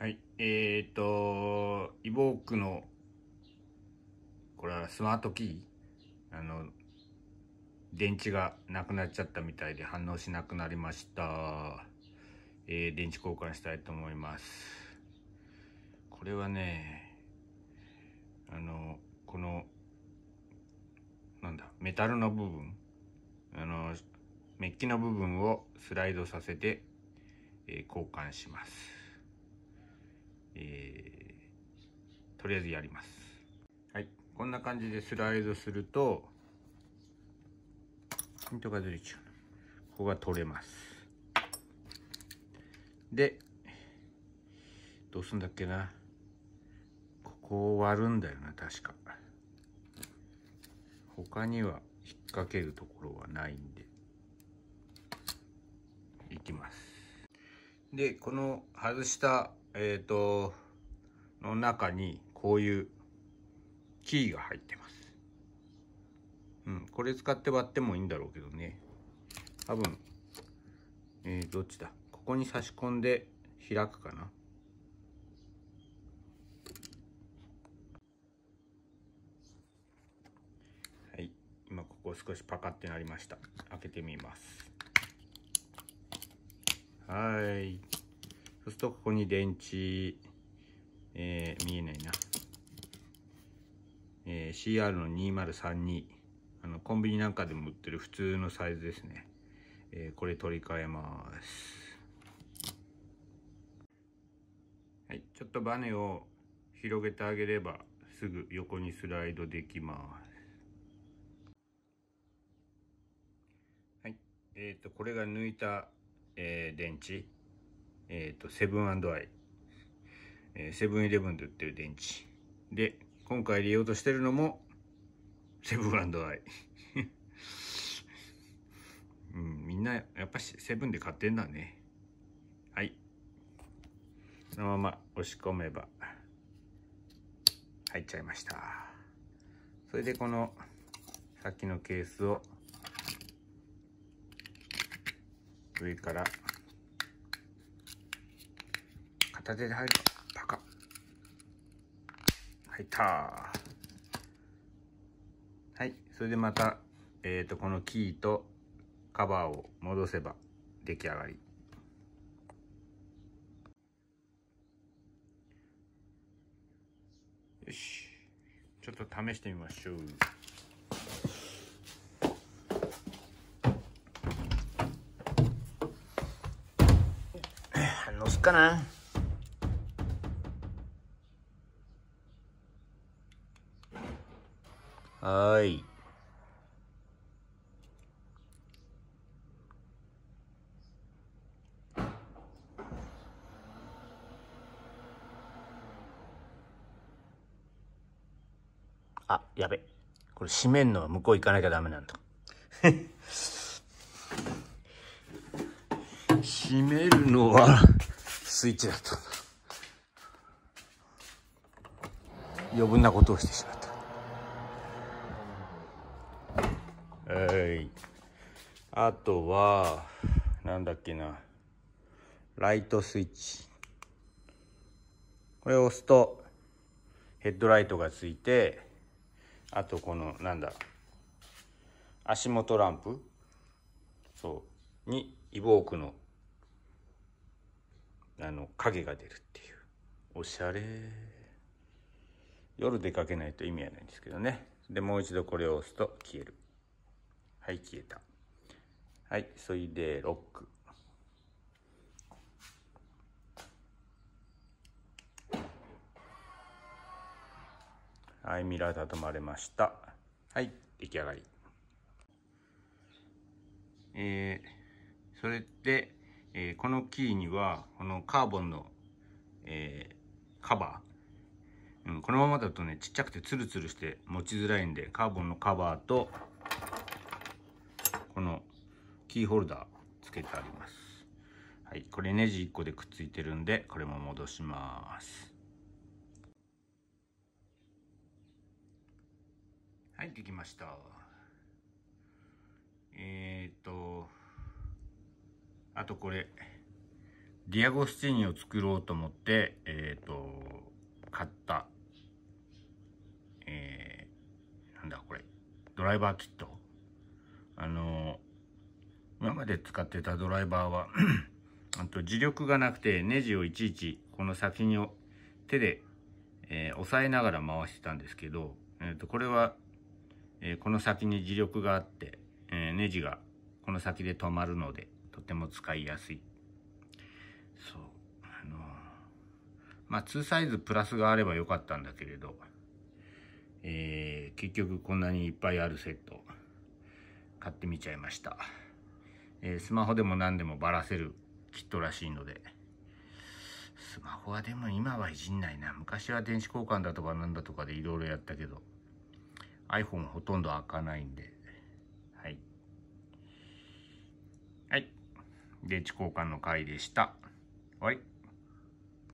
はい。えっ、ー、と、イボークの、これはスマートキーあの、電池がなくなっちゃったみたいで反応しなくなりました。えー、電池交換したいと思います。これはね、あの、この、なんだ、メタルの部分、あの、メッキの部分をスライドさせて、えー、交換します。えー、とりあえずやります。はい。こんな感じでスライドすると、ピントがてきちゃう。ここが取れます。で、どうすんだっけな。ここを割るんだよな、確か。他には引っ掛けるところはないんで。いきます。で、この外したえっ、ー、と、の中にこういうキーが入ってます。うん、これ使って割ってもいいんだろうけどね。多分、えー、どっちだここに差し込んで開くかな。はい、今ここ少しパカってなりました。開けてみます。はい。そうするとここに電池、えー、見えないな、えー、CR の2032あのコンビニなんかでも売ってる普通のサイズですね、えー、これ取り替えますはいちょっとバネを広げてあげればすぐ横にスライドできますはいえっ、ー、とこれが抜いた、えー、電池えっ、ー、と、セブンアイ、えー、セブンイレブンで売ってる電池。で、今回利用としてるのも、セブンアイ。うん、みんな、やっぱセブンで買ってんだね。はい。そのまま押し込めば、入っちゃいました。それでこの、さっきのケースを、上から片手で入るバカ。入った。はい。それでまた、えっ、ー、と、このキーとカバーを戻せば出来上がり。よし。ちょっと試してみましょう。反応すっかなはい。あ、やべ。これ閉めんのは向こう行かなきゃダメなんだ。閉めるのはスイッチだった。余分なことをしてしまった。はいあとはなんだっけなライトスイッチこれを押すとヘッドライトがついてあとこのなんだ足元ランプそうにイボークのあの影が出るっていうおしゃれ夜出かけないと意味はないんですけどねでもう一度これを押すと消えるはい、消えた。はい、そいで、ロック。はい、ミラー畳まれました。はい、出来上がり。えー、それで、えー、このキーには、このカーボンの、えー、カバー、うん、このままだとね、ちっちゃくてツルツルして持ちづらいんで、カーボンのカバーと、このキーホルダーつけてありますはいこれネジ1個でくっついてるんでこれも戻しますはいできましたえっ、とあとこれディアゴスティーニを作ろうと思ってえっ、と買ったえー、なんだこれドライバーキットまで使ってたドライバーは あと磁力がなくてネジをいちいちこの先に手で、えー、押さえながら回してたんですけど、えー、とこれは、えー、この先に磁力があって、えー、ネジがこの先で止まるのでとても使いやすいそうあのー、まあ2サイズプラスがあればよかったんだけれど、えー、結局こんなにいっぱいあるセット買ってみちゃいました。えー、スマホでも何でもバラせるキットらしいので、スマホはでも今はいじんないな。昔は電子交換だとかなんだとかでいろいろやったけど、iPhone ほとんど開かないんで、はい。はい。電池交換の回でした。終わり。